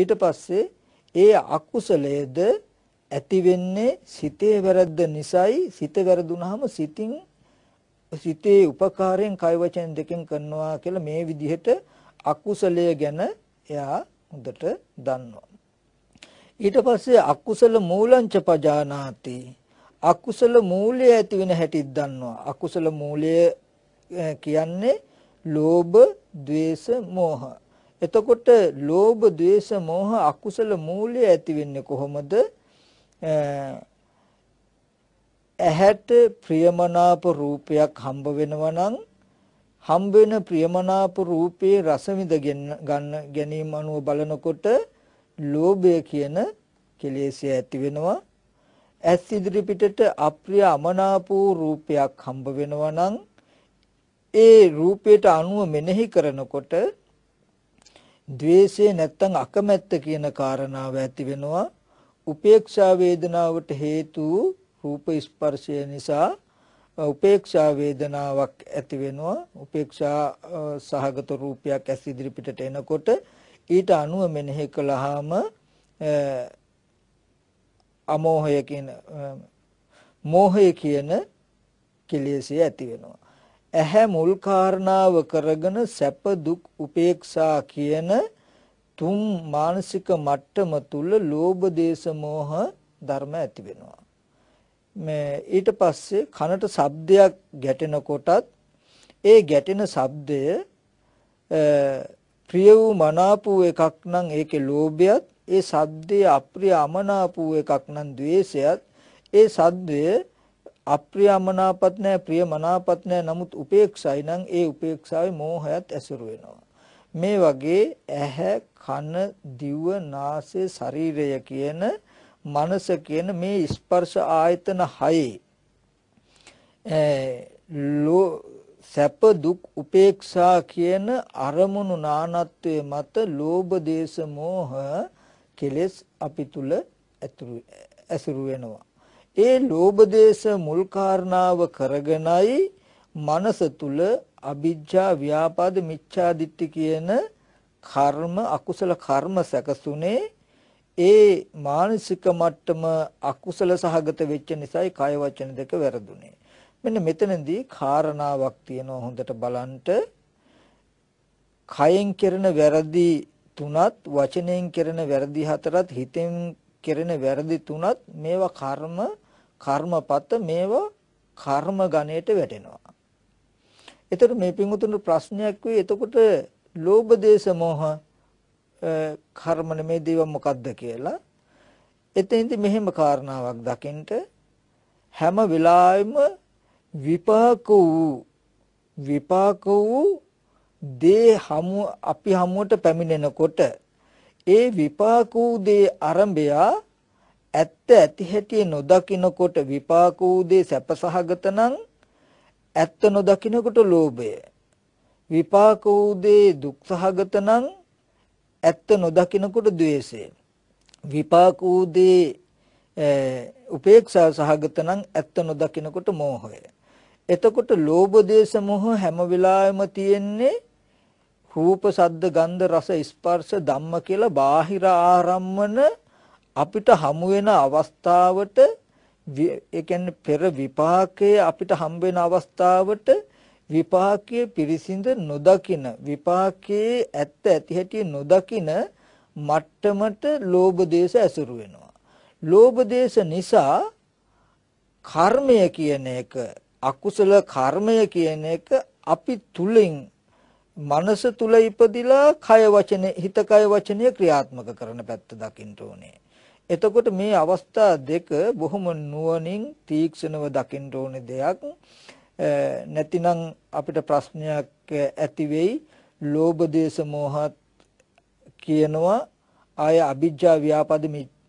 ඊට පස්සේ ඒ අකුසලයේද ඇති වෙන්නේ සිතේ වැරද්ද නිසායි සිත වැරදුනහම සිතින් සිතේ උපකාරයෙන් කය වචන දෙකෙන් කරනවා කියලා මේ විදිහට අකුසලය ගැන එයා හොඳට දන්නවා ඊට පස්සේ අකුසල මූලංච පජානාති අකුසල මූලය ඇති වෙන හැටිත් දන්නවා අකුසල මූලය කියන්නේ ලෝභ, ద్వේස, මෝහ එතකොට ලෝභ, ద్వේෂ, මෝහ අකුසල මූලය ඇති වෙන්නේ කොහොමද? ඇහැට ප්‍රියමනාප රූපයක් හම්බ වෙනවා නම් හම්බ වෙන ප්‍රියමනාප රූපේ රස විඳගෙන ගන්න ගැනීම අනුව බලනකොට ලෝභය කියන කෙලෙසය ඇති වෙනවා ඇස් ඉදිරි පිටට අප්‍රිය අමනාප රූපයක් හම්බ වෙනවා නම් ඒ රූපයට අනුව මෙනෙහි කරනකොට ද්වේෂය නැත්තම් අකමැත්ත කියන කාරණාව ඇති වෙනවා. උපේක්ෂා වේදනාවට හේතු රූප ස්පර්ශය නිසා උපේක්ෂා වේදනාවක් ඇති වෙනවා. උපේක්ෂා සහගත රූපයක් ඇස් ඉදිරිපිටට එනකොට ඊට අනුව මෙනෙහි කළාම අමෝහය කියන මෝහය කියන කෙලෙසේ ඇති වෙනවා. ඇහැ මුල් කාරණාව කරගෙන සැප දුක් උපේක්ෂා කියන තුන් මානසික මට්ටම තුල ලෝභ දේශ මොහ ධර්ම ඇති වෙනවා. මේ ඊට පස්සේ කනට ශබ්දයක් ගැටෙනකොටත් ඒ ගැටෙන ශබ්දය ප්‍රිය වූ මනාප වූ එකක් නම් ඒකේ ලෝභයත් ඒ සද්දේ අප්‍රිය අමනාප වූ එකක් නම් द्वේෂයත් ඒ සද්දේ අප්‍රියමනාපත් නැහැ ප්‍රියමනාපත් නැහැ නමුත් උපේක්ෂයි නම් ඒ උපේක්ෂාවේ මෝහයත් ඇසුරු වෙනවා මේ වගේ ඇහැ කන දිව නාසය ශරීරය කියන මනස කියන මේ ස්පර්ශ ආයතන හයේ ලෝ සැප දුක් උපේක්ෂා කියන අරමුණු නානත්වයේ මත ලෝභ දේශ මෝහ කෙලෙස් අපි තුල ඇතුළු ඇසුරු වෙනවා ඒ ලෝභ දේශ මුල් කාරණාව කරගෙනයි මනස තුල අ비ජ්ජා ව්‍යාපාද මිච්ඡා දිට්ඨි කියන කර්ම අකුසල කර්ම සැකසුනේ ඒ මානසික මට්ටම අකුසල සහගත වෙච්ච නිසායි කය වචන දෙක වැරදුනේ මෙන්න මෙතනදී කාරණාවක් තියෙනවා හොඳට බලන්න කයෙන් කරන වැරදි තුනත් වචනයෙන් කරන වැරදි හතරත් හිතෙන් කෙරෙන වැරදි තුනත් මේවා කර්ම කර්මපත මේවා කර්ම ගණයට වැටෙනවා. එතකොට මේ පිඟුතුන ප්‍රශ්නයක් වෙයි එතකොට ලෝභ දේශ මොහ කර්ම නෙමේ දේව මොකද්ද කියලා. එතෙන්දී මෙහෙම කාරණාවක් දකින්ට හැම වෙලාවෙම විපාක වූ විපාක වූ දේ හමු අපි හමුවට පැමිණෙනකොට ඒ විපාක වූ දේ ආරම්භයා ඇත්ත ඇති හැටි නොදකිනකොට විපාක ඌදේ සැපසහගත නම් ඇත්ත නොදකිනකොට ලෝභය විපාක ඌදේ දුක්සහගත නම් ඇත්ත නොදකිනකොට द्वේෂය විපාක ඌදේ උපේක්ෂා සහගත නම් ඇත්ත නොදකිනකොට මෝහය. එතකොට ලෝභ දේශ මොහ හැම වෙලාවෙම තියෙන්නේ රූප, සද්ද, ගන්ධ, රස, ස්පර්ශ, ධම්ම කියලා බාහිර ආරම්මන අපිට හමු වෙන අවස්ථාවට ඒ කියන්නේ පෙර විපාකයේ අපිට හම්බ වෙන අවස්ථාවට විපාකයේ පිරිසිඳ නොදකින විපාකයේ ඇත්ත ඇති හැටි නොදකින මට්ටමට ලෝභ දේශ ඇසුරු වෙනවා. ලෝභ දේශ නිසා කර්මය කියන එක අකුසල කර්මය කියන එක අපි තුලින් මනස තුල ඉපදිලා කය වචන හිත කය වචනය ක්‍රියාත්මක කරන පැත්ත දකින්න ඕනේ. එතකොට මේ අවස්ථා දෙක බොහොම නුවණින් තීක්ෂණව දකින්න ඕනේ දෙයක්. නැතිනම් අපිට ප්‍රශ්නයක් ඇති වෙයි. ලෝභ දේශ මොහත් කියනවා ආය අභිජ්ජා ව්‍යාපද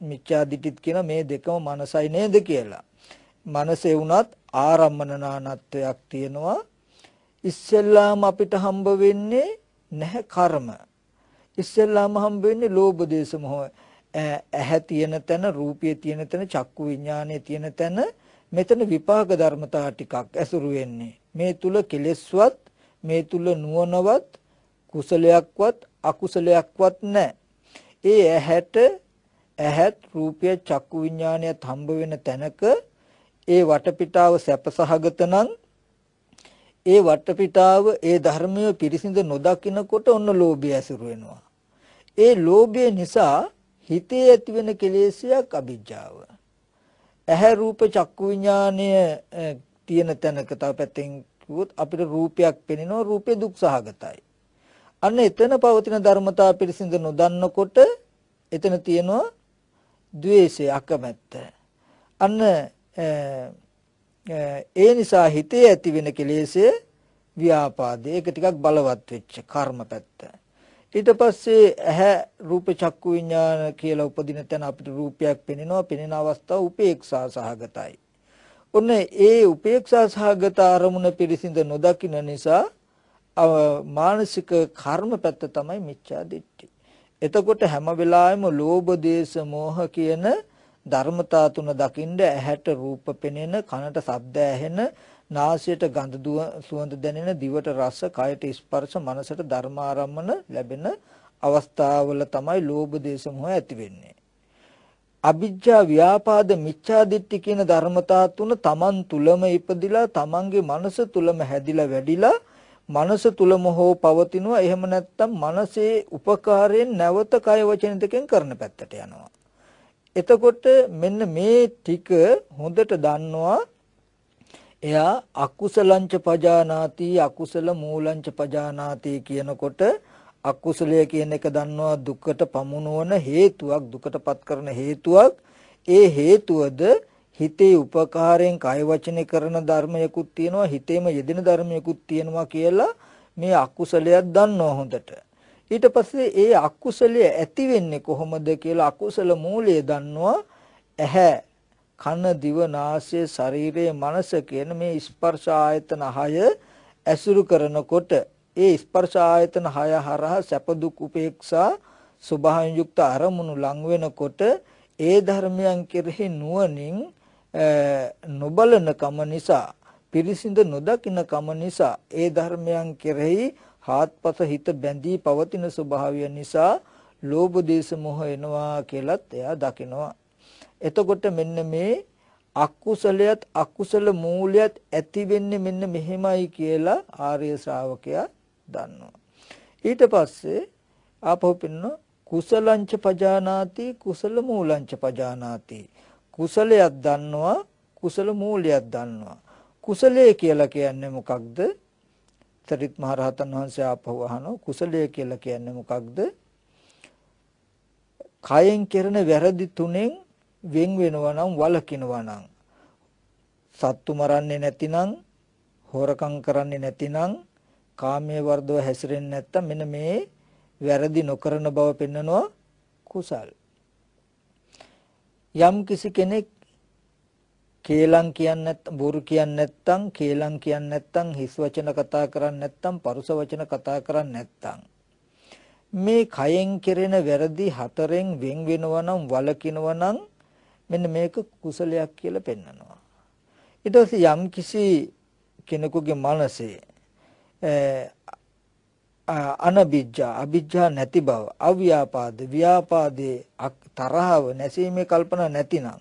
මිච්ඡා දිටිත් කියන මේ දෙකම මනසයි නේද කියලා. මනසේ වුණත් ආරම්මන නානත්වයක් තියෙනවා. ඉස්සෙල්ලාම අපිට හම්බ වෙන්නේ නැහැ කර්ම. ඉස්සෙල්ලාම හම්බ වෙන්නේ ලෝභ දේශ මොහ ඇහැ තියෙන තැන, රූපය තියෙන තැන, චක්කු විඥානය තියෙන තැන මෙතන විපාක ධර්මතා ටිකක් ඇසුරු වෙන්නේ. මේ තුල කෙලෙස්වත්, මේ තුල නුවණවත්, කුසලයක්වත්, අකුසලයක්වත් නැහැ. ඒ ඇහැට ඇහත් රූපය චක්කු විඥානයත් හම්බ වෙන තැනක ඒ වටපිටාව සැපසහගත නම් ඒ වටපිටාව ඒ ධර්මය පිරිසිඳ නොදකිනකොට ඔන්න ලෝභය ඇසුරු වෙනවා. ඒ ලෝභය නිසා හිතේ ඇතිවෙන කෙලෙසයක් අභිජ්ජාව. ඇහැ රූප චක්කු විඥානය තියෙන තැනක තව පැත්තෙන් කිව්වොත් අපිට රූපයක් පෙනෙනවා රූපේ දුක් සහගතයි. අන්න එතන පවතින ධර්මතා පිරිසිඳ නොදන්නකොට එතන තියෙනවා द्वේෂය අකමැත්ත. අන්න ඒ නිසා හිතේ ඇති වෙන කෙලෙසේ ව්‍යාපාදේ ඒක ටිකක් බලවත් වෙච්ච කර්ම පැත්ත. ඊට පස්සේ ඇහැ රූප චක්කු විඥාන කියලා උපදින තැන අපිට රූපයක් පෙනෙනවා. පෙනෙන අවස්ථාව උපේක්ෂා සහගතයි. ඔන්න ඒ උපේක්ෂා සහගත අරමුණ පිරිසිඳ නොදකින නිසා මානසික කර්ම පැත්ත තමයි මිච්ඡා දිට්ඨි. එතකොට හැම වෙලාවෙම ලෝභ දේශ මොහ කියන ධර්මතා තුන දකින්ද ඇහැට රූප පෙනෙන, කනට ශබ්ද ඇහෙන, නාසයට ගඳ සුවඳ දැනෙන, දිවට රස, කයට ස්පර්ශ, මනසට ධර්මාරම්මන ලැබෙන අවස්ථාවල තමයි ලෝභ දේශ මොහ ඇති වෙන්නේ. අවිජ්ජා ව්‍යාපාද මිච්ඡාදිට්ඨි කියන ධර්මතා තුන තමන් තුලම ඉපදිලා තමන්ගේ මනස තුලම හැදිලා වැඩිලා මනස තුලම හෝ පවතිනවා එහෙම නැත්නම් මනසේ උපකාරයෙන් නැවත කය වචන දෙකෙන් කරන පැත්තට යනවා එතකොට මෙන්න මේ ටික හොඳට දන්නවා එයා අකුසලංච පජානාති අකුසල මූලංච පජානාති කියනකොට අකුසලය කියන එක දන්නවා දුකට පමුණවන හේතුවක් දුකටපත් කරන හේතුවක් ඒ හේතුවද හිතේ උපකාරයෙන් කය වචනේ කරන ධර්මයකුත් තියෙනවා හිතේම යෙදෙන ධර්මයකුත් තියෙනවා කියලා මේ අකුසලයක් දන්නවා හොඳට ඊට පස්සේ ඒ අකුසලය ඇති වෙන්නේ කොහොමද කියලා අකුසල මූලය දන්නවා ඇහැ කන දිව නාසය ශරීරය මනස කියන මේ ස්පර්ශ ආයතන 6 ඇසුරු කරනකොට ඒ ස්පර්ශ ආයතන 6 හරහා සැප දුක් උපේක්ෂා ස්වභාවයෙන් යුක්ත අරමුණු ලං වෙනකොට ඒ ධර්මයන් කෙරෙහි නුවණින් නොබලන කම නිසා පිරිසිඳ නොදකින කම නිසා ඒ ධර්මයන් කෙරෙහි හාත්පස හිත බැඳී පවතින ස්වභාවය නිසා ලෝභ දේශ මොහ එනවා කියලත් එයා දකිනවා. එතකොට මෙන්න මේ අකුසලයත් අකුසල මූලයත් ඇති වෙන්නේ මෙන්න මෙහෙමයි කියලා ආර්ය ශ්‍රාවකයා දන්නවා. ඊට පස්සේ ආපහු පින්න කුසලංච පජානාති කුසල මූලංච පජානාති. කුසලයක් දන්නවා කුසල මූලයක් දන්නවා. කුසලයේ කියලා කියන්නේ මොකක්ද? සත්තරිත් මහරහතන් වහන්සේ ආපහු අහනවා කුසලය කියලා කියන්නේ මොකක්ද? කයෙන් කරන වැරදි තුනෙන් වෙන් වෙනවා නම් වලකිනවා නම් සත්තු මරන්නේ නැතිනම් හොරකම් කරන්නේ නැතිනම් කාමයේ වර්ධව හැසිරෙන්නේ නැත්තම් මෙන්න මේ වැරදි නොකරන බව පෙන්නනවා කුසල් යම් කිසි කෙනෙක් කේලම් කියන්නේ නැත්නම් බොරු කියන්නේ නැත්නම් කේලම් කියන්නේ නැත්නම් හිස් වචන කතා කරන්නේ නැත්නම් පරුස වචන කතා කරන්නේ නැත්නම් මේ කයෙන් කෙරෙන වැරදි හතරෙන් වෙන් වෙනවා නම් වලකිනවා නම් මෙන්න මේක කුසලයක් කියලා පෙන්නනවා ඊට පස්සේ යම් කිසි කෙනෙකුගේ මනසේ අනබිජ්ජා අබිජ්ජා නැති බව අව්‍යාපාද ව්‍යාපාදේ තරහව නැසීමේ කල්පනා නැතිනම්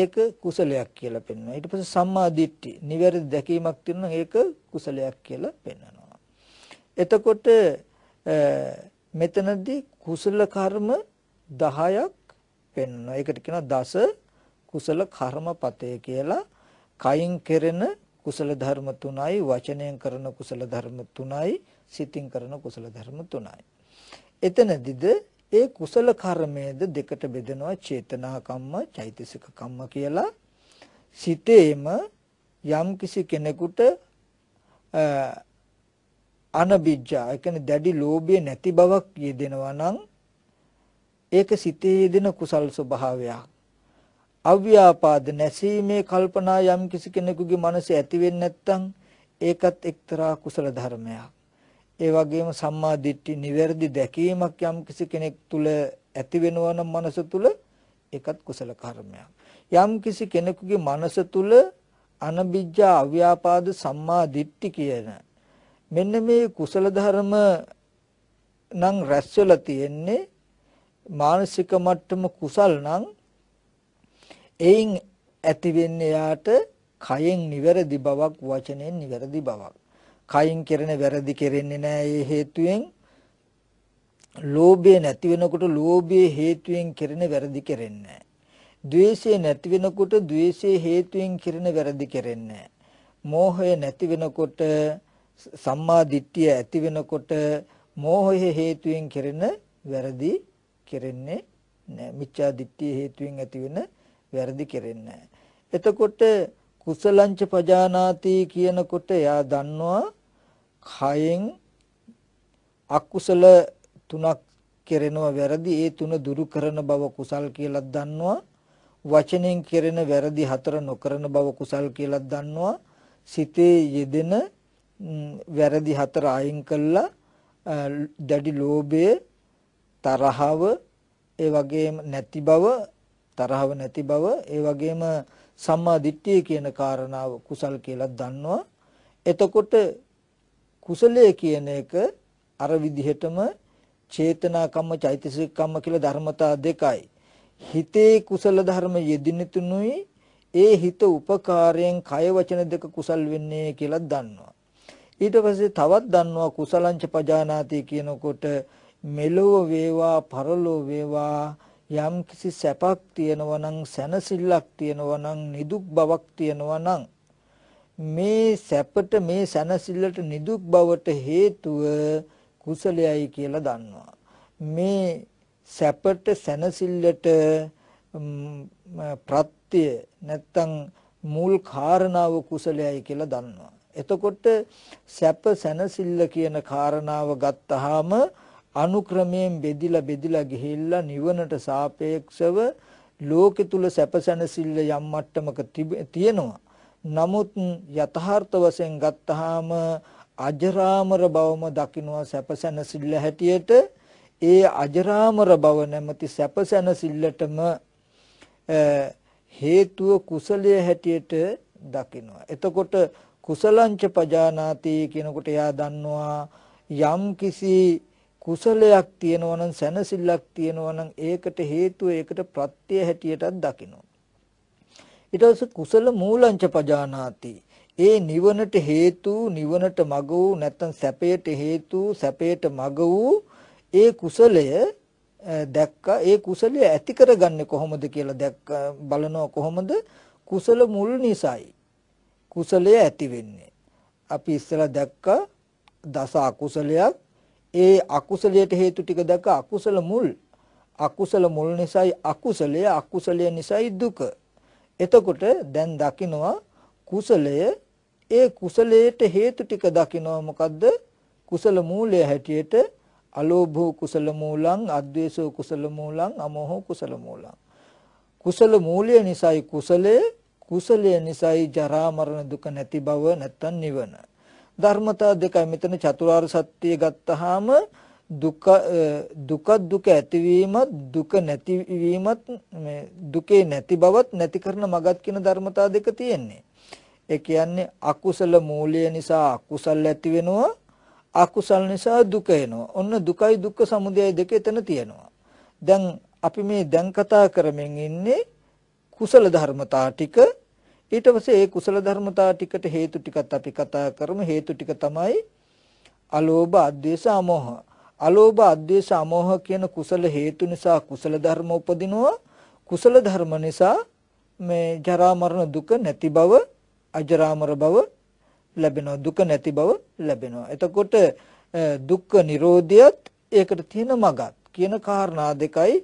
ඒක කුසලයක් කියලා පෙන්වනවා. ඊට පස්සේ සම්මා දිට්ඨි නිවැරදි දැකීමක් තියෙනවා ඒක කුසලයක් කියලා පෙන්වනවා. එතකොට මෙතනදී කුසල කර්ම 10ක් පෙන්වනවා. ඒකට කියනවා දස කුසල කර්මපතේ කියලා. කයින් කෙරෙන කුසල ධර්ම තුනයි, වචනයෙන් කරන කුසල ධර්ම තුනයි, සිතින් කරන කුසල ධර්ම තුනයි. එතනදිද ඒ කුසල කර්මයේද දෙකට බෙදෙනවා චේතනා කම්ම චෛතසික කම්ම කියලා සිතේම යම් කිසි කෙනෙකුට අනබිජ්ජා ඒ කියන්නේ දැඩි ලෝභය නැති බවක් යෙදෙනවා නම් ඒක සිතේ යෙදෙන කුසල් ස්වභාවයක් අව්‍යාපාද නැසීමේ කල්පනා යම් කිසි කෙනෙකුගේ මනසේ ඇති වෙන්නේ නැත්නම් ඒකත් එක්තරා කුසල ධර්මයක් ඒ වගේම සම්මා දිට්ඨි නිවැරදි දැකීමක් යම් කිසි කෙනෙක් තුල ඇති වෙනවා නම් මනස තුල ඒකත් කුසල කර්මයක්. යම් කිසි කෙනෙකුගේ මනස තුල අනබිජ්ජා අව්‍යාපාද සම්මා දිට්ඨි කියන මෙන්න මේ කුසල ධර්ම නම් රැස් වෙලා තියෙන්නේ මානසික මට්ටම කුසල් නම් එයින් ඇති වෙන්නේ යාට කයෙන් නිවැරදි බවක් වචනෙන් නිවැරදි බවක් කයින් කෙරෙන වැරදි කෙරෙන්නේ නැහැ ඒ හේතුවෙන් ලෝභය නැති වෙනකොට ලෝභයේ හේතුවෙන් කෙරෙන වැරදි කෙරෙන්නේ නැහැ. ද්වේෂය නැති වෙනකොට ද්වේෂයේ හේතුවෙන් කෙරෙන වැරදි කෙරෙන්නේ නැහැ. මෝහය නැති වෙනකොට සම්මා දිට්ඨිය ඇති වෙනකොට මෝහය හේතුවෙන් කෙරෙන වැරදි කෙරෙන්නේ නැහැ. මිච්ඡා දිට්ඨිය හේතුවෙන් ඇති වෙන වැරදි කෙරෙන්නේ නැහැ. එතකොට කුසලංච පජානාති කියනකොට එයා දන්නවා කයෙන් අකුසල තුනක් කෙරෙනවා වැරදි ඒ තුන දුරු කරන බව කුසල් කියලා දන්නවා වචනෙන් කෙරෙන වැරදි හතර නොකරන බව කුසල් කියලා දන්නවා සිතේ යෙදෙන වැරදි හතර අයින් කළා දැඩි ලෝභය තරහව ඒ වගේම නැති බව තරහව නැති බව ඒ වගේම සම්මා දිට්ඨිය කියන කාරණාව කුසල් කියලා දන්නවා එතකොට කුසලයේ කියන එක අර විදිහටම චේතනා කම්ම චෛතසික කම්ම කියලා ධර්මතා දෙකයි. හිතේ කුසල ධර්ම යෙදිනතුනුයි ඒ හිත උපකාරයෙන් කය වචන දෙක කුසල් වෙන්නේ කියලා දන්නවා. ඊට පස්සේ තවත් දන්නවා කුසලංච පජානාති කියනකොට මෙලොව වේවා පරලොව වේවා යම්කිසි සැපක් තියෙනවා නම් සැනසෙල්ලක් තියෙනවා නම් නිදුක් බවක් තියෙනවා නම් මේ සැපට මේ සැනසෙල්ලට නිදුක් බවට හේතුව කුසලයයි කියලා දන්නවා. මේ සැපට සැනසෙල්ලට ප්‍රත්‍ය නැත්තම් මූල් කාරණාව කුසලයයි කියලා දන්නවා. එතකොට සැප සැනසෙල්ල කියන කාරණාව ගත්තාම අනුක්‍රමයෙන් බෙදිලා බෙදිලා ගිහිල්ලා නිවනට සාපේක්ෂව ලෝකෙ තුල සැප සැනසෙල්ල යම් මට්ටමක තියෙනවා. නමුත් යථාර්ථ වශයෙන් ගත්තාම අජරාමර බවම දකින්නවා සැපසනසිල්ල හැටියට ඒ අජරාමර බව නැමැති සැපසනසිල්ලටම හේතුව කුසලය හැටියට දකින්නවා එතකොට කුසලංච පජානාති කියනකොට එයා දන්නවා යම් කිසි කුසලයක් තියෙනවා නම් සැනසෙල්ලක් තියෙනවා නම් ඒකට හේතුව ඒකට ප්‍රත්‍ය හැටියටත් දකින්නවා ඊට පස්සේ කුසල මූලංච පජානාති. ඒ නිවනට හේතු නිවනට මග වූ නැත්නම් සැපයට හේතු සැපයට මග වූ ඒ කුසලය දැක්කා ඒ කුසලය ඇති කරගන්නේ කොහොමද කියලා දැක්ක බලනවා කොහොමද කුසල මුල් නිසයි කුසලය ඇති වෙන්නේ අපි ඉස්සලා දැක්කා දස අකුසලයක් ඒ අකුසලයට හේතු ටික දැක්ක අකුසල මුල් අකුසල මුල් නිසයි අකුසලය අකුසලය නිසයි දුක එතකොට දැන් දකිනවා කුසලය ඒ කුසලයට හේතු ටික දකිනවා මොකද්ද කුසල මූලය හැටියට අලෝභෝ කුසල මූලං අද්වේෂෝ කුසල මූලං අමෝහෝ කුසල මූලං කුසල මූලය නිසායි කුසලය කුසලය නිසායි ජරා මරණ දුක නැති බව නැත්තන් නිවන ධර්මතා දෙකයි මෙතන චතුරාර්ය සත්‍යය ගත්තාම දුක දුක දුක ඇතිවීමත් දුක නැතිවීමත් මේ දුකේ නැති බවත් නැති කරන මගත් කියන ධර්මතා දෙක තියෙන්නේ. ඒ කියන්නේ අකුසල මූලය නිසා අකුසල් ඇති වෙනවා අකුසල් නිසා දුක එනවා. ඔන්න දුකයි දුක්ඛ සමුදයයි දෙක එතන තියෙනවා. දැන් අපි මේ දැන් කතා කරමින් ඉන්නේ කුසල ධර්මතා ටික ඊට පස්සේ ඒ කුසල ධර්මතා ටිකට හේතු ටිකත් අපි කතා කරමු හේතු ටික තමයි අලෝභ අද්වේෂ අමෝහ අලෝභ අද්වේෂ අමෝහ කියන කුසල හේතු නිසා කුසල ධර්ම උපදිනවා කුසල ධර්ම නිසා මේ ජරා මරණ දුක නැති බව අජරාමර බව ලැබෙනවා දුක නැති බව ලැබෙනවා එතකොට දුක්ඛ නිරෝධයත් ඒකට තියෙන මගත් කියන කාරණා දෙකයි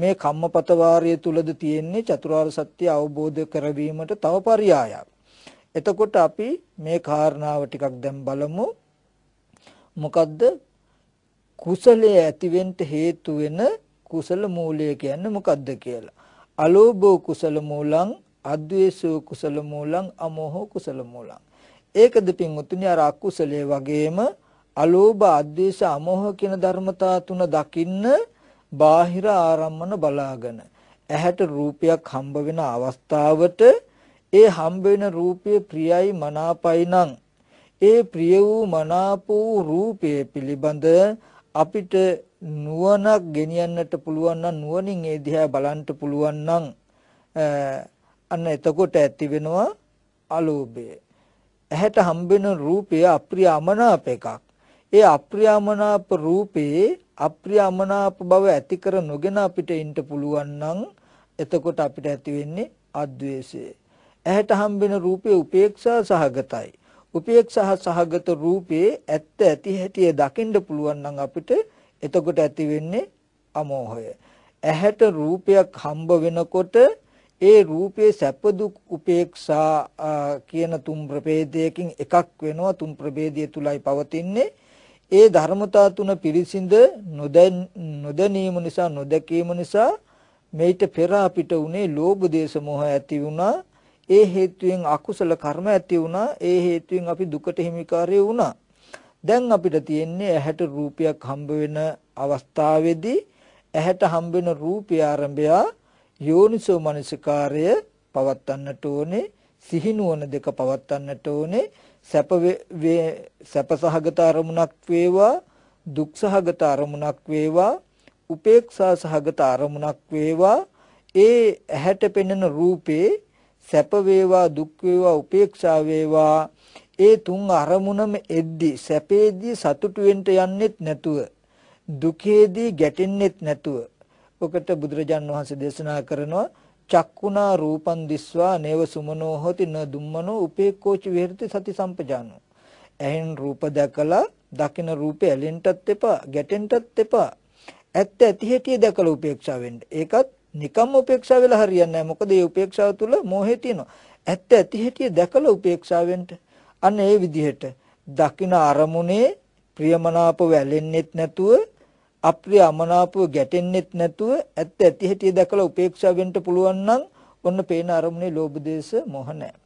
මේ කම්මපත වාරය තුලද තියෙන්නේ චතුරාර්ය සත්‍ය අවබෝධ කරවීමට තව පරයයක්. එතකොට අපි මේ කාරණාව ටිකක් දැන් බලමු. මොකද්ද කුසලයේ ඇතිවෙන්න හේතු වෙන කුසල මූලය කියන්නේ මොකද්ද කියලා. අලෝභෝ කුසල මූලං, අද්වේෂෝ කුසල මූලං, අමෝහෝ කුසල මූලං. ඒකද පින්වතුනි අර අකුසලයේ වගේම අලෝභ, අද්වේෂ, අමෝහ කියන ධර්මතා තුන දකින්න බාහිර ආරම්මන බලාගෙන ඇහැට රූපයක් හම්බ වෙන අවස්ථාවට ඒ හම්බ වෙන රූපය ප්‍රියයි මනාපයි නම් ඒ ප්‍රිය වූ මනාප වූ රූපය පිළිබඳ අපිට නුවණක් ගෙනියන්නට පුළුවන් නම් නුවණින් ඒ දිහා බලන්න පුළුවන් නම් අන්න එතකොට ඇති වෙනවා අලෝභය. ඇහැට හම්බෙන රූපය අප්‍රියමනාප එකක්. ඒ අප්‍රියමනාප රූපේ අප්‍රියමනාප බව ඇති කර නොගෙන අපිට ඉන්න පුළුවන් නම් එතකොට අපිට ඇති වෙන්නේ අද්වේෂය. ඇහැට හම්බෙන රූපේ උපේක්ෂා සහගතයි. උපේක්ෂා සහගත රූපේ ඇත්ත ඇති හැටි දකින්න පුළුවන් නම් අපිට එතකොට ඇති වෙන්නේ අමෝහය. ඇහැට රූපයක් හම්බ වෙනකොට ඒ රූපයේ සැප දුක් උපේක්ෂා කියන තුන් ප්‍රභේදයකින් එකක් වෙනවා තුන් ප්‍රභේදය තුලයි පවතින්නේ ඒ ධර්මතා තුන පිරිසිඳ නොදැනීම නිසා නොදැකීම නිසා මේිට පෙර අපිට උනේ ලෝභ දේශ මොහ ඇති වුණා ඒ හේතුවෙන් අකුසල කර්ම ඇති වුණා. ඒ හේතුවෙන් අපි දුකට හිමිකාරය වුණා. දැන් අපිට තියෙන්නේ ඇහැට රූපයක් හම්බ වෙන අවස්ථාවේදී ඇහැට හම්බ වෙන රූපය ආරම්භය යෝනිසෝ මනසිකාරය පවත්වන්නට ඕනේ. සිහිනුවන දෙක පවත්වන්නට ඕනේ. සැප සැපසහගත අරමුණක් වේවා දුක්සහගත අරමුණක් වේවා උපේක්ෂා සහගත අරමුණක් වේවා ඒ ඇහැට පෙනෙන රූපේ සැප වේවා දුක් වේවා උපේක්ෂා වේවා ඒ තුන් අරමුණම එද්දි සැපේදී සතුටු වෙන්න යන්නෙත් නැතුව දුකේදී ගැටෙන්නෙත් නැතුව ඔකට බුදුරජාන් වහන්සේ දේශනා කරනවා චක්කුණා රූපන් දිස්වා නේව සුමනෝ හොති න දුම්මනෝ උපේක්ඛෝච විහෙරති සති සම්පජානෝ ඇහෙන් රූප දැකලා දකින රූපය ඇලෙන්ටත් එපා ගැටෙන්ටත් එපා ඇත්ත ඇති හැටි දැකලා උපේක්ෂා වෙන්න ඒකත් නිකම් උපේක්ෂා වෙලා හරියන්නේ නැහැ. මොකද මේ උපේක්ෂාව තුල මෝහය තියෙනවා. ඇත්ත ඇති හැටි දැකලා උපේක්ෂාවෙන්ට අන්න ඒ විදිහට දකින අරමුණේ ප්‍රියමනාප වැළෙන්නෙත් නැතුව අප්‍රියමනාපව ගැටෙන්නෙත් නැතුව ඇත්ත ඇති හැටි දැකලා උපේක්ෂාවෙන්ට පුළුවන් නම් ඔන්න පේන අරමුණේ ලෝභ දේශ මොහ නැහැ.